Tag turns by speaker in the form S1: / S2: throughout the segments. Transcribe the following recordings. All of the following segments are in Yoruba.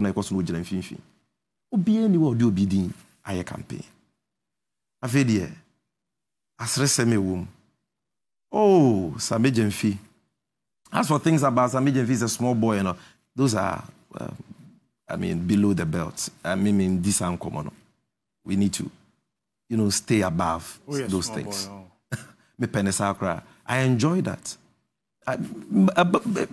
S1: na ɛkɔ so no wogyina mfimfini obiara ni wɔ ɔde obi din ayɛ campaign afei deɛ aseresɛm ɛwɔ mu oh samegya mfi as for things about samegya mfi is a small boy you no know, those are uh, i mean below the belt i mean mean this ankɔmɔ no we need to you know stay above oh, yes, those things oh. mepɛ ne saa koraa i enjoy that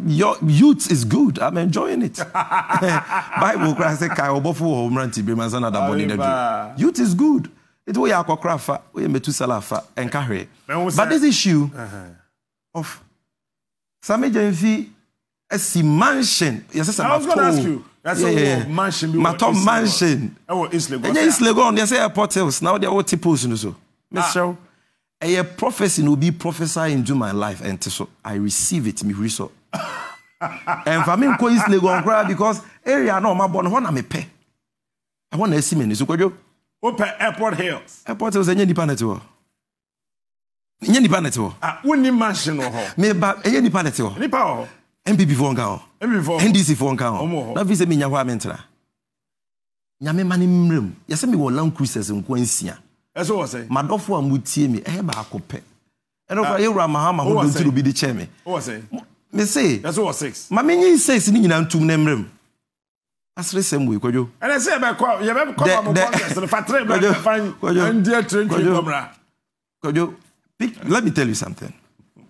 S1: your youth is good. I'm enjoying it. Bible cry say kai obofo wo mranti be manza na da body da Youth is good. It we akokra fa, we metu sala fa enka hwe. But this issue uh -huh. of some agency a mansion. Yes, I was going to ask you. That's yeah, a yeah. mansion. Matom mansion. Oh, East Legon. Yeah, East Legon. They say airport hills. Now they are all tipos in the zoo. Mr ɛyɛ prophecy will be prophesied into my life and so i receive it mihuri so ɛnfa mi nkɔ east lagos koraa because area no ɔmo abɔ no hɔ na mi pɛ ɛhɔ na esi mi so go o pɛ airport hills. airport hills ɛnyɛ nipa na ti wɔ ɛnyɛ Ah, na ti wɔ. mansion wɔ hɔ. mi ba ɛnyɛ nipa na ti wɔ. nipa wɔ hɔ. npp fɔ nka hɔ. npp ndc fɔ nka hɔ. na fi se mi nya hɔ a mi n tira. nyame ma ni mmerɛ mu yasɛ mi wɔ land cruisers nko ɛsɛ wɔ sɛ madɔfo a motie me ɛyɛ baako pɛ ɛno kora ah, yɛwura mahama ho donti no bi de kyɛ me me se ma menye six ne nyinaa ntom no mmerɛ mu asere sɛm wei kwadwo ɛnɛ sɛ yɛbɛkɔ yɛbɛkɔ mɔbɔ fatere bɛ ɛndeɛ trentwe kɔmra kwadwo let me tell you something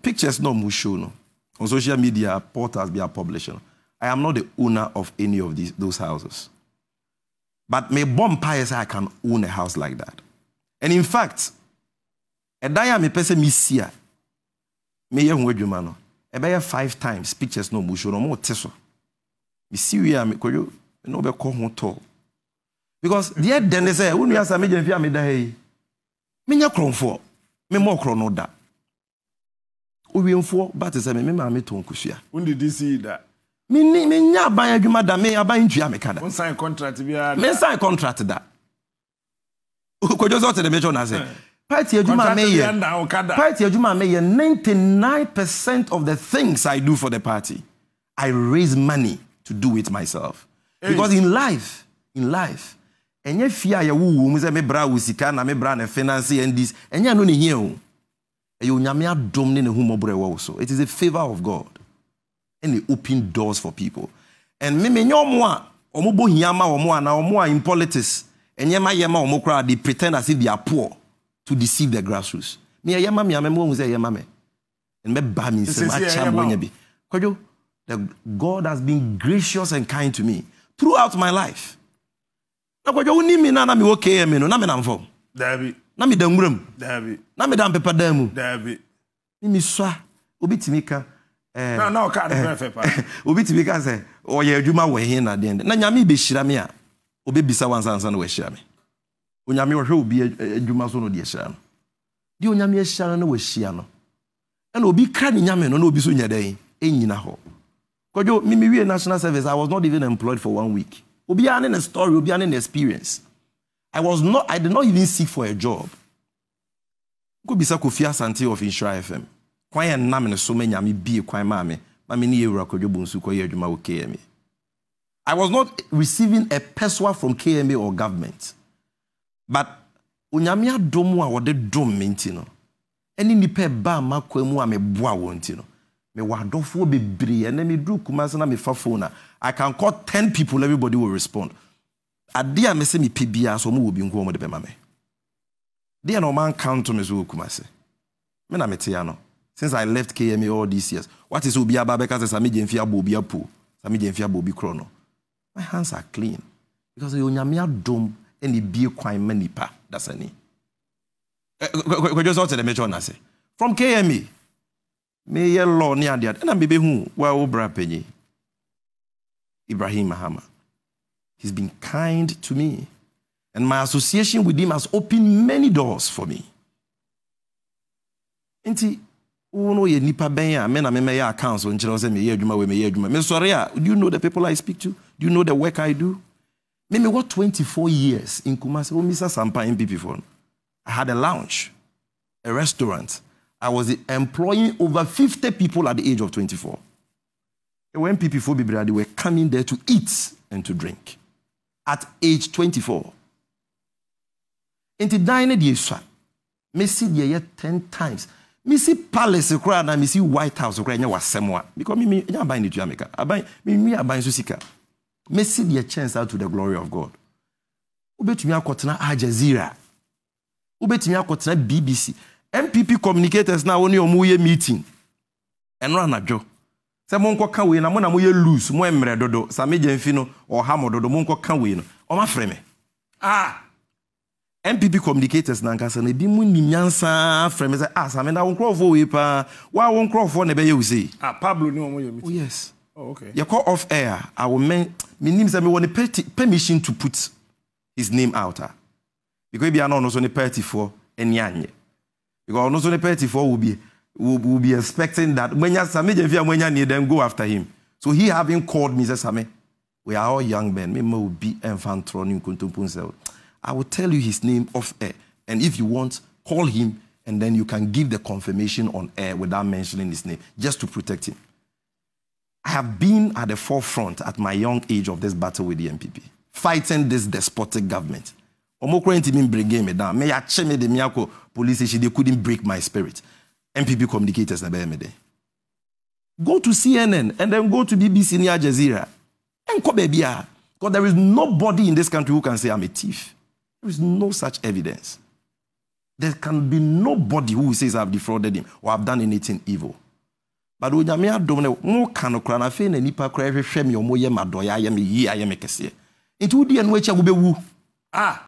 S1: pictures no mu show no on social media portals be are publishing i am not the owner of any of these those houses but me bomb pie i can own a house like that and in fact ɛdan a mepɛ sɛ mesi a meyɛ ho adwuma no ɛbɛyɛ five times pictures no, ɔmu so no ɔmo te so mesi wie a mekɔdwo na ɔbɛkɔ ho tɔ because deɛ dɛn ne sɛ wo nua sa megya mfi a meda ha yi menyɛ korɔmfoɔ memmɔ korɔ no da owiemfoɔ ba te sɛ me me maa metɔn kosua wondedi sii da menyɛ aban adwuma da me aban ntua meka da mensan contract da kwadwo sɛ ɔte de mɛkyɛ na sɛ eh. party adwuma ye. party adwuma meyɛ 99 percent of the things i do for the party i raise money to do it myself because in life in life ɛnyɛ fie a yɛwowɔ mu sɛ me bra wo sika na me bra ne finance and this ɛnyɛ ano e ne hia o ɛyɛ onyame adom ne ne hummɔborɔ ɛwɔ e wo so it is a favor of god and it open doors for people and me me ɔmo a ɔmo bɔ hia ma ɔmo a na ɔmo in politics ɛnyɛma yema wɔn koraa they pretend as if they are poor to deceive the grassroots mi ɛyɛma mi amɛmu ohun sɛ ɛyɛma mi ɛnbɛ ba mi nsɛm akyɛ mu onye bi the god has been gracious and kind to me throughout my life na kɔdwo wuni mi na na mi wɔ km no na mi nam fam dabi na mi da nwura mu na mi da mpepa dan mu dabi mi mi sɔ obi tìmi ka. Eh, na na ɔka adi fɛn fɛn pa obi tìmi ka sɛ ɔyɛ adwuma wɔ na nyami na nyame wobɛbisa wansansa na wahyira me onyame ɔhwɛ obi e, e, adwuma so no de ahyira no deɛ onyame ahyira no na wahyia no ɛna obi kra ne nyame no na obi so nyɛ dɛn ɛnyina hɔ kɔdwo mimi wie national service i was not even employed for one week obiara ne ne story obiara ne ne experience i was not i did not even seek for a job nkɔbisa kofi asante of insura fm kwan yɛ nam ne so ma nyame bie kwan maa me ma me ne yɛ wura kɔdwo bonsu kɔyɛ adwuma wɔ kma I was not receiving a peswa from KMA or government. But onyame adom a wɔde dom me no Eni nnipa ɛba ama kwa mu a meboa wɔn nti no mewɔ adɔfoɔ bebree ɛnɛ meduru kumase na mefa phone a I can call ten people everybody will respond. Adeɛ a mesɛ mepɛ biara so ɔmo wɔ bi nko ɔmo de bɛma me. Deɛ na ɔmo ankanto me so wɔ kumase. Me na mete ano since I left KMA all these years. what is obi aba bɛka sɛ sami gye nfi abɔ obi apo sami gye nfi abɔ obi korɔ no my hands are clean because onyame adom na ebie kwan ma nipa dasa ni kwadwo sɛ ɔte dɛ mɛkyɛ ɔna ase from KME, meyɛ law ne adeade ɛna mebɛhu wa wo bra panyi ibrahim mahama he's been kind to me and my association with him has opened many doors for me nti wo no yɛ nipa bɛn a me na memɛyɛ accounts nkyerɛ wo sɛ meyɛ adwuma wei meyɛ adwuma mesɔre a do you know the people i speak to You know the work I do? Maybe what 24 years in Kumasi? Oh, Mr. Sampa MP before. I had a lounge, a restaurant. I was employing over 50 people at the age of 24. When people they were coming there to eat and to drink at age 24. Into dining the me see the 10 times. Me see palace and me see White House because me me I buy in Jamaica. I buy me me I buy in Susika. mɛsi deɛ chance out to the glory of god wobɛtumi akɔtena al jazeera wobɛtumi akɔtena bbc mpp communicators na wɔne ɔmo meeting ɛno anadwo sɛ monkɔka wei na mo na moyɛ loose mo mmerɛ dodo same gyamfi no ɔha mo dodo monkɔka wei no ɔmafrɛ me ah mpp communicators nankasa no ebi mu nim nyansaa frɛ ah, me sɛ ah same na wo nkurɔfoɔ wei paa woa wo nkurɔfoɔ na ɛbɛyɛ wo sei ah pablo ne ɔmo meeting oh yes oh okay yɛkɔ off air a wo men menim sɛ mewɔ ne permission to put his name out a ah. because ebia na ɔno nso ne partyfoɔ ani anyɛ because ɔno nso ne partyfoɔ will be will, be expecting that manya same gye fi a manya then go after him so he having called me sɛ same we are all young men we'll be ntorɔ ne nkontompo nsɛ I will tell you his name off air and if you want call him and then you can give the confirmation on air without mentioning his name just to protect him. I have been at the forefront at my young age of this battle with the MPP, fighting this despotic government. Omokro didn't bring me down. I ache me the miracle police station. They couldn't break my spirit. MPP communicators na me there. Go to CNN and then go to BBC near Al Jazeera. because there is nobody in this country who can say I'm a thief. There is no such evidence. There can be nobody who says I've defrauded him or I've done anything evil. but onyame adom mo moka no kora no afei na nipa kora hwehwɛ me ɔmoyɛ madɔyɛ ayɛ me yie ayɛ me kɛseɛ nti wodeɛ no akyi a wobɛwu a ah.